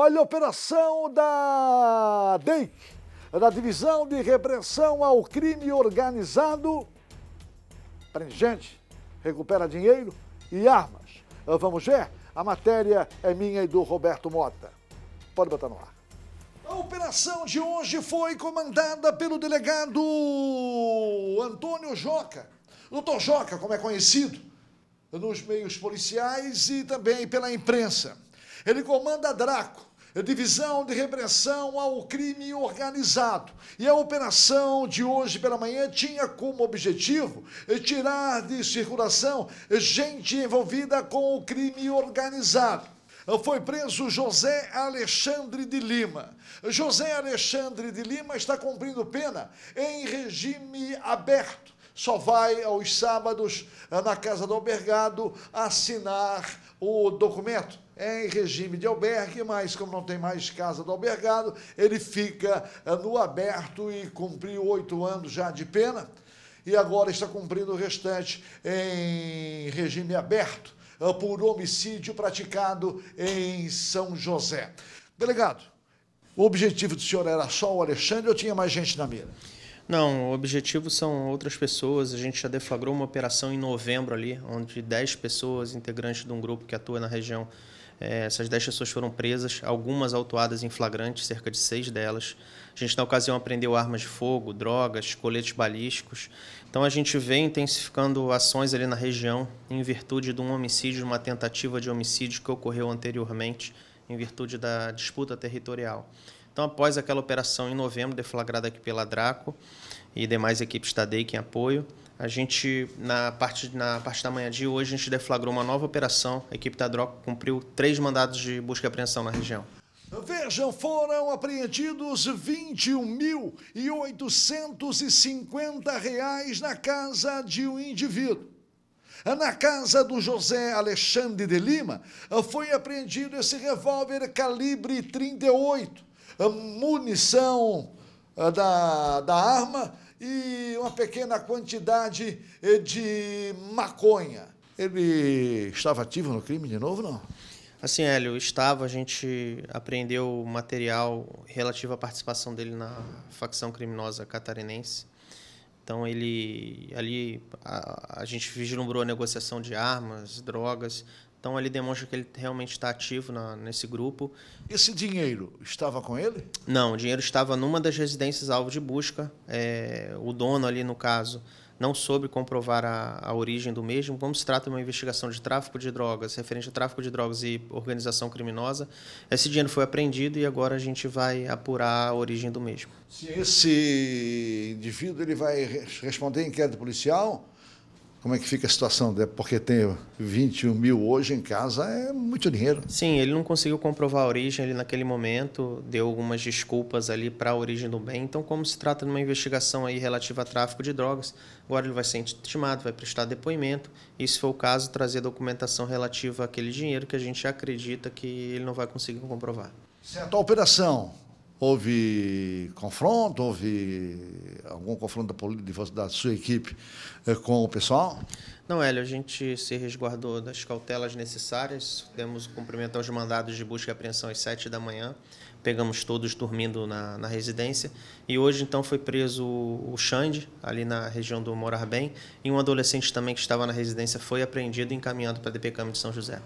Olha a operação da DEIC, da Divisão de Repressão ao Crime Organizado. Prende gente, recupera dinheiro e armas. Ah, vamos ver? A matéria é minha e do Roberto Mota. Pode botar no ar. A operação de hoje foi comandada pelo delegado Antônio Joca. Doutor Joca, como é conhecido nos meios policiais e também pela imprensa. Ele comanda a Draco, é divisão de repressão ao crime organizado. E a operação de hoje pela manhã tinha como objetivo tirar de circulação gente envolvida com o crime organizado foi preso José Alexandre de Lima. José Alexandre de Lima está cumprindo pena em regime aberto só vai aos sábados eh, na casa do albergado assinar o documento. É em regime de albergue, mas como não tem mais casa do albergado, ele fica eh, no aberto e cumpriu oito anos já de pena e agora está cumprindo o restante em regime aberto eh, por homicídio praticado em São José. Delegado, o objetivo do senhor era só o Alexandre ou tinha mais gente na mira? Não, o objetivo são outras pessoas. A gente já deflagrou uma operação em novembro ali, onde 10 pessoas, integrantes de um grupo que atua na região, é, essas 10 pessoas foram presas, algumas autuadas em flagrante, cerca de 6 delas. A gente, na ocasião, apreendeu armas de fogo, drogas, coletes balísticos. Então, a gente vem intensificando ações ali na região em virtude de um homicídio, uma tentativa de homicídio que ocorreu anteriormente, em virtude da disputa territorial. Então, após aquela operação em novembro, deflagrada aqui pela Draco e demais equipes da DEIC em apoio, a gente, na parte, na parte da manhã de hoje, a gente deflagrou uma nova operação. A equipe da Draco cumpriu três mandados de busca e apreensão na região. Vejam, foram apreendidos R$ 21.850 na casa de um indivíduo. Na casa do José Alexandre de Lima, foi apreendido esse revólver calibre 38, munição da, da arma e uma pequena quantidade eh, de maconha. Ele estava ativo no crime de novo, não? Assim, Hélio, estava, a gente apreendeu material relativo à participação dele na facção criminosa catarinense. Então ele ali a, a gente vislumbrou a negociação de armas, drogas, então ali demonstra que ele realmente está ativo na, nesse grupo. Esse dinheiro estava com ele? Não, o dinheiro estava numa das residências alvo de busca. É, o dono ali, no caso, não soube comprovar a, a, origem do mesmo. Como se trata de uma investigação de tráfico de drogas, referente a tráfico de drogas e organização criminosa, esse dinheiro foi apreendido e agora a gente vai apurar a origem do mesmo. Se esse indivíduo ele vai responder em inquérito policial, como é que fica a situação? É porque tem 21 mil hoje em casa é muito dinheiro. Sim, ele não conseguiu comprovar a origem ali naquele momento, deu algumas desculpas ali para a origem do bem. Então, como se trata de uma investigação aí relativa a tráfico de drogas, agora ele vai ser intimado, vai prestar depoimento. E se for o caso, trazer documentação relativa àquele dinheiro que a gente acredita que ele não vai conseguir comprovar. Certo, a operação houve confronto, houve algum confronto da, da sua equipe eh, com o pessoal? Não, Hélio, a gente se resguardou das cautelas necessárias, demos cumprimento aos mandados de busca e apreensão às 7 da manhã, pegamos todos dormindo na, na residência, e hoje então foi preso o Xande, ali na região do Morar Bem, e um adolescente também que estava na residência foi apreendido e encaminhado para a DP de São José.